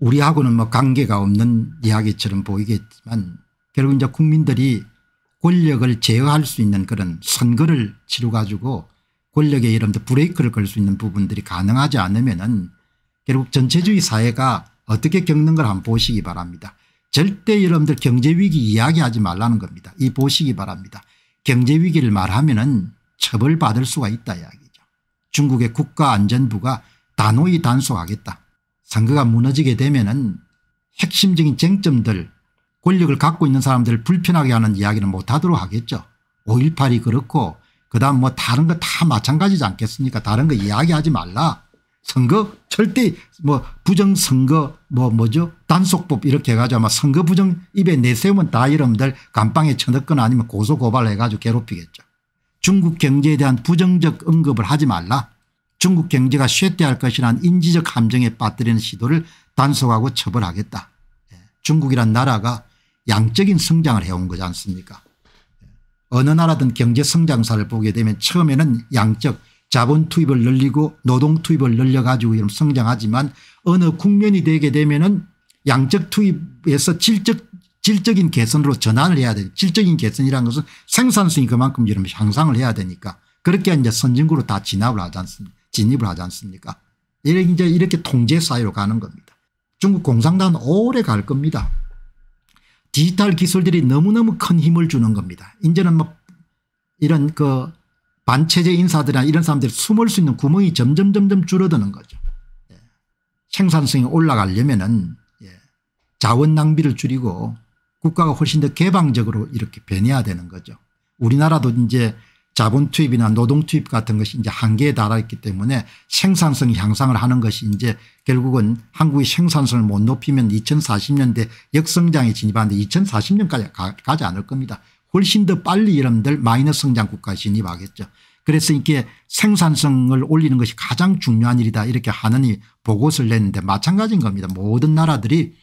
우리하고는 뭐 관계가 없는 이야기처럼 보이겠지만 결국 이제 국민들이 권력을 제어할 수 있는 그런 선거를 치루 가지고 권력의 이름도 브레이크를 걸 수 있는 부분들이 가능하지 않으면은 결국 전체주의 사회가 어떻게 겪는 걸 한번 보시기 바랍니다. 절대 여러분들 경제위기 이야기하지 말라는 겁니다. 이 보시기 바랍니다. 경제위기를 말하면 은 처벌받을 수가 있다 이야기죠. 중국의 국가안전부가 단호히 단속하겠다. 선거가 무너지게 되면은 핵심적인 쟁점들 권력을 갖고 있는 사람들을 불편하게 하는 이야기는 못하도록 뭐 하겠죠. 5.18이 그렇고 그다음 뭐 다른 거 다 마찬가지지 않겠습니까 다른 거 이야기하지 말라. 선거 절대 뭐 부정선거 뭐 뭐죠 단속법 이렇게 해가지고 아마 선거 부정 입에 내세우면 다이러면들 감방에 쳐넣거나 아니면 고소고발해가지고 괴롭히겠죠. 중국 경제에 대한 부정적 언급을 하지 말라. 중국 경제가 쇠퇴할 것이란 인지적 감정에 빠뜨리는 시도를 단속하고 처벌하겠다. 예, 중국이란 나라가 양적인 성장을 해온 거지 않습니까 예, 어느 나라든 경제 성장사를 보게 되면 처음에는 양적 자본 투입을 늘리고 노동 투입을 늘려가지고 이런 성장하지만 어느 국면이 되게 되면은 양적 투입에서 질적 질적인 개선으로 전환을 해야 돼. 질적인 개선이라는 것은 생산성이 그만큼 이런 향상을 해야 되니까 그렇게 이제 선진국으로 다 진압을 하지 않습니까? 진입을 하지 않습니까 이제 이렇게 통제 사회로 가는 겁니다. 중국 공산당은 오래 갈 겁니다. 디지털 기술들이 너무너무 큰 힘을 주는 겁니다. 이제는 뭐 이런 그 반체제 인사들이나 이런 사람들이 숨을 수 있는 구멍이 점점 점점 줄어드는 거죠. 예. 생산성이 올라가려면 은 예. 자원 낭비를 줄이고 국가가 훨씬 더 개방적으로 이렇게 변해야 되는 거죠. 우리나라도 이제 자본 투입이나 노동 투입 같은 것이 이제 한계에 달했기 때문에 생산성 향상을 하는 것이 이제 결국은 한국의 생산성을 못 높이면 2040년대 역성장에 진입하는데 2040년까지 가, 가지 않을 겁니다. 훨씬 더 빨리 여러분들 마이너스 성장 국가에 진입하겠죠. 그래서 이게 생산성을 올리는 것이 가장 중요한 일이다 이렇게 하느니 보고서를 냈는데 마찬가지인 겁니다. 모든 나라들이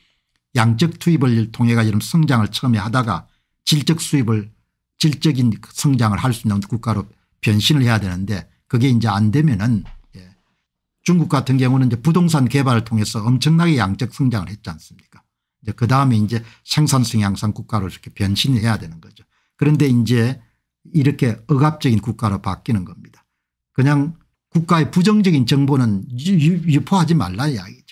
양적 투입을 통해 가지고 성장을 처음에 하다가 질적 수입을 질적인 성장을 할 수 있는 국가로 변신을 해야 되는데 그게 이제 안 되면은 예. 중국 같은 경우는 이제 부동산 개발을 통해서 엄청나게 양적 성장을 했지 않습니까 이제 그 다음에 이제 생산성 향상 국가로 이렇게 변신해야 되는 거죠. 그런데 이제 이렇게 억압적인 국가로 바뀌는 겁니다. 그냥 국가의 부정적인 정보는 유포하지 말라 이야기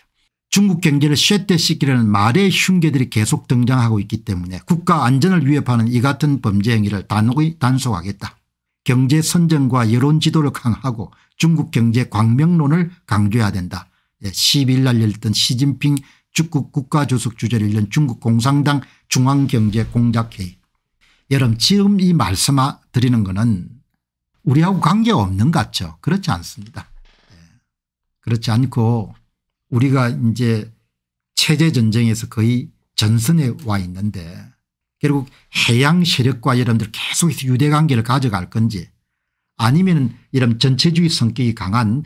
중국 경제를 쇠퇴시키려는 말의 흉계들이 계속 등장하고 있기 때문에 국가 안전을 위협하는 이 같은 범죄 행위를 단호히 단속하겠다. 경제 선전과 여론 지도를 강화하고 중국 경제 광명론을 강조해야 된다. 12일 예, 날 열렸던 시진핑 중국 국가주석 주재를 열린 중국 공산당 중앙경제공작회의. 여러분 지금 이 말씀 드리는 것은 우리하고 관계없는 것 같죠. 그렇지 않습니다. 예, 그렇지 않고 우리가 이제 체제 전쟁에서 거의 전선에 와 있는데 결국 해양 세력과 여러분들 계속해서 유대 관계를 가져갈 건지 아니면 이런 전체주의 성격이 강한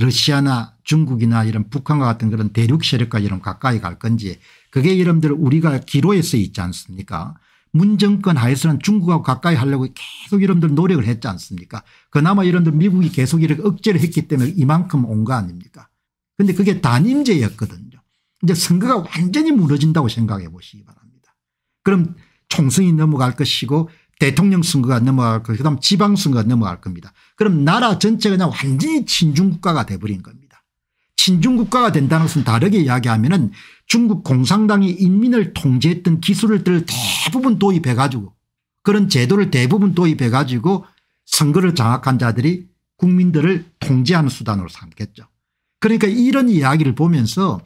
러시아나 중국이나 이런 북한과 같은 그런 대륙 세력과 이런 가까이 갈 건지 그게 여러분들 우리가 기로에 서 있지 않습니까 문정권 하에서는 중국하고 가까이 하려고 계속 여러분들 노력을 했지 않습니까 그나마 여러분들 미국이 계속 이렇게 억제를 했기 때문에 이만큼 온 거 아닙니까 근데 그게 단임제였거든요. 이제 선거가 완전히 무너진다고 생각해 보시기 바랍니다. 그럼 총선이 넘어갈 것이고 대통령 선거가 넘어갈 것이고 그다음 지방선거가 넘어갈 겁니다. 그럼 나라 전체가 그냥 완전히 친중국가가 돼버린 겁니다. 친중국가가 된다는 것은 다르게 이야기하면 은 중국 공산당이 인민을 통제했던 기술들을 대부분 도입해 가지고 그런 제도를 대부분 도입해 가지고 선거를 장악한 자들이 국민들을 통제하는 수단으로 삼겠죠. 그러니까 이런 이야기를 보면서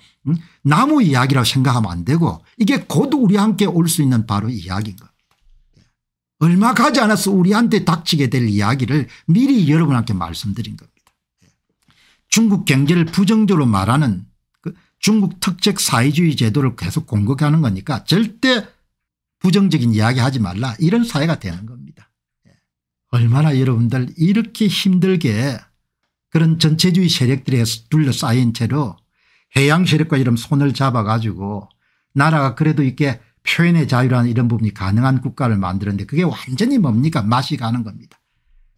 나무 이야기라고 생각하면 안 되고 이게 곧 우리 함께 올 수 있는 바로 이야기인 겁니다. 얼마 가지 않아서 우리한테 닥치게 될 이야기를 미리 여러분한테 말씀드린 겁니다. 중국 경제를 부정적으로 말하는 그 중국 특색 사회주의 제도를 계속 공격하는 거니까 절대 부정적인 이야기 하지 말라 이런 사회가 되는 겁니다. 얼마나 여러분들 이렇게 힘들게 그런 전체주의 세력들에 둘러싸인 채로 해양 세력과 이런 손을 잡아 가지고 나라가 그래도 이렇게 표현의 자유라는 이런 부분이 가능한 국가를 만드는데 그게 완전히 뭡니까 맛이 가는 겁니다.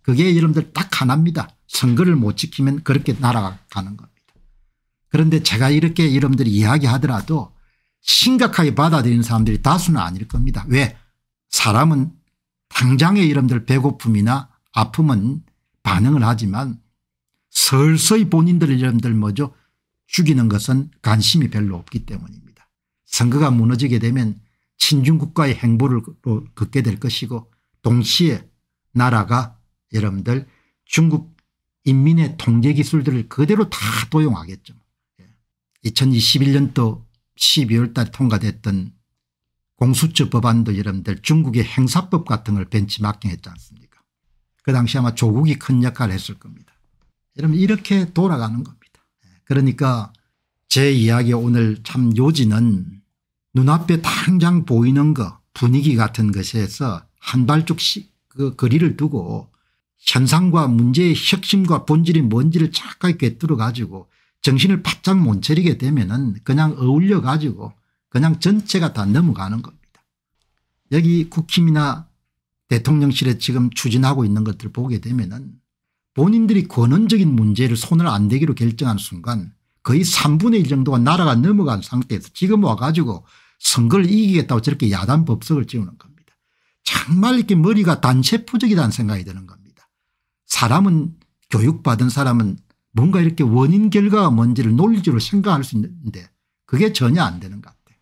그게 여러분들 딱 하나입니다. 선거를 못 지키면 그렇게 나라가 가는 겁니다. 그런데 제가 이렇게 여러분들이 이야기하더라도 심각하게 받아들이는 사람들이 다수는 아닐 겁니다. 왜 사람은 당장의 여러분들 배고픔이나 아픔은 반응을 하지만 서서히 본인들의 여러분들 뭐죠 죽이는 것은 관심이 별로 없기 때문입니다. 선거가 무너지게 되면 친중국가의 행보를 걷게 될 것이고 동시에 나라가 여러분들 중국 인민의 통제기술들을 그대로 다 도용하겠죠. 2021년도 예. 12월 달 통과됐던 공수처 법안도 여러분들 중국의 행사법 같은 걸 벤치마킹 했지 않습니까 그 당시 아마 조국이 큰 역할을 했을 겁니다. 여러분 이렇게 돌아가는 겁니다. 그러니까 제 이야기 오늘 참 요지는 눈앞에 당장 보이는 것 분위기 같은 것에서 한 발짝씩 그 거리를 두고 현상과 문제의 혁신과 본질이 뭔지를 착하게 뚫어 가지고 정신을 바짝 못 차리게 되면 은 그냥 어울려 가지고 그냥 전체가 다 넘어가는 겁니다. 여기 국힘이나 대통령실에 지금 추진하고 있는 것들 보게 되면 은 본인들이 권원적인 문제를 손을 안 대기로 결정한 순간 거의 3분의 1 정도가 나라가 넘어간 상태에서 지금 와가지고 선거를 이기겠다고 저렇게 야단 법석을 지우는 겁니다. 정말 이렇게 머리가 단체포적이라는 생각이 드는 겁니다. 사람은 교육받은 사람은 뭔가 이렇게 원인 결과가 뭔지를 논리적으로 생각할 수 있는데 그게 전혀 안 되는 것 같아요.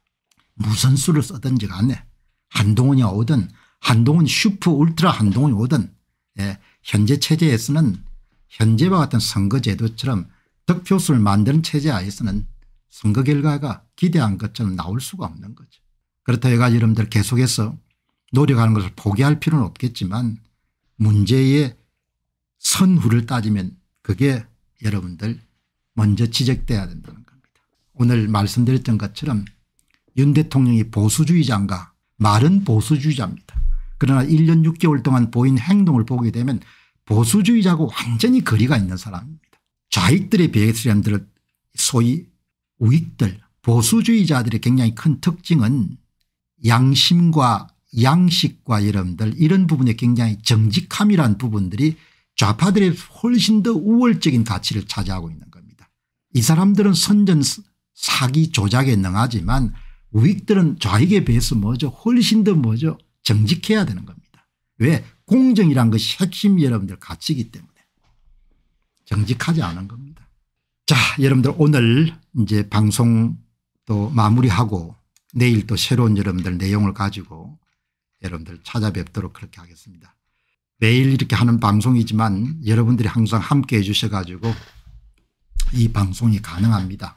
무슨 수를 쓰든지 간에 한동훈이 오든 한동훈 슈퍼 울트라 한동훈이 오든 예, 현재 체제에서는 현재와 같은 선거제도처럼 득표수를 만드는 체제 하에서는 선거 결과가 기대한 것처럼 나올 수가 없는 거죠. 그렇다 해가 여러분들 계속해서 노력하는 것을 포기할 필요는 없겠지만 문제의 선후를 따지면 그게 여러분들 먼저 지적돼야 된다는 겁니다. 오늘 말씀드렸던 것처럼 윤 대통령이 보수주의자인가 말은 보수주의자입니다. 그러나 1년 6개월 동안 보인 행동을 보게 되면 보수주의자고 완전히 거리가 있는 사람입니다. 좌익들의 베이스들을 소위 우익들 보수주의자들의 굉장히 큰 특징은 양심과 양식과 여러분들 이런 부분에 굉장히 정직함이란 부분들이 좌파들의 훨씬 더 우월적인 가치를 차지하고 있는 겁니다. 이 사람들은 선전 사기 조작에 능하지만 우익들은 좌익에 비해서 뭐죠 훨씬 더 뭐죠 정직해야 되는 겁니다. 왜? 공정이란 것이 핵심 여러분들 가치이기 때문에 정직하지 않은 겁니다. 자 여러분들 오늘 이제 방송 또 마무리하고 내일 또 새로운 여러분들 내용을 가지고 여러분들 찾아뵙도록 그렇게 하겠습니다. 매일 이렇게 하는 방송이지만 여러분들이 항상 함께해 주셔 가지고 이 방송이 가능합니다.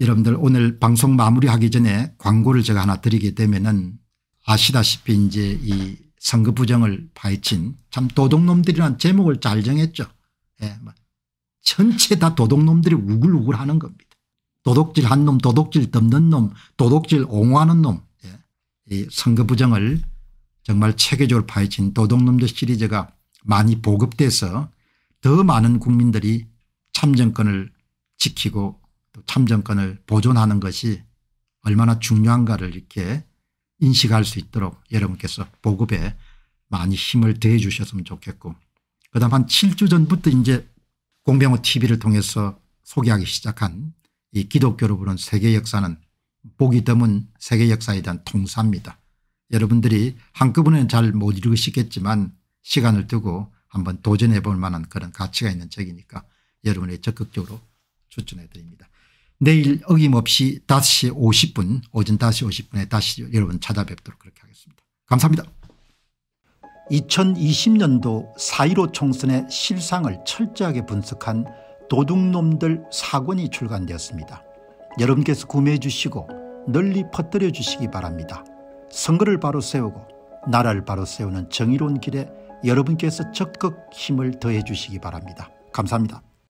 여러분들 오늘 방송 마무리하기 전에 광고를 제가 하나 드리게 되면은 아시다시피 이제 이 선거 부정을 파헤친 참 도둑놈들이란 제목을 잘 정했죠. 예. 뭐 전체 다 도둑놈들이 우글우글 하는 겁니다. 도둑질 한 놈, 도둑질 덮는 놈, 도둑질 옹호하는 놈. 예. 이 선거 부정을 정말 체계적으로 파헤친 도둑놈들 시리즈가 많이 보급돼서 더 많은 국민들이 참정권을 지키고 참정권을 보존하는 것이 얼마나 중요한가를 이렇게 인식할 수 있도록 여러분께서 보급에 많이 힘을 대해 주셨으면 좋겠고 그다음 한 7주 전부터 이제 공병호 tv를 통해서 소개하기 시작한 이 기독교로 부른 세계 역사는 보기 드문 세계 역사에 대한 통사입니다. 여러분들이 한꺼번에 잘못 읽으시겠지만 시간을 두고 한번 도전해 볼 만한 그런 가치가 있는 책이니까 여러분의 적극적으로 추천해 드립니다. 내일 어김없이 5시 50분 오전 5시 50분에 다시 여러분 찾아뵙도록 그렇게 하겠습니다. 감사합니다. 2020년도 4.15 총선의 실상을 철저하게 분석한 도둑놈들 사권이 출간되었습니다. 여러분께서 구매해 주시고 널리 퍼뜨려 주시기 바랍니다. 선거를 바로 세우고 나라를 바로 세우는 정의로운 길에 여러분께서 적극 힘을 더해 주시기 바랍니다. 감사합니다.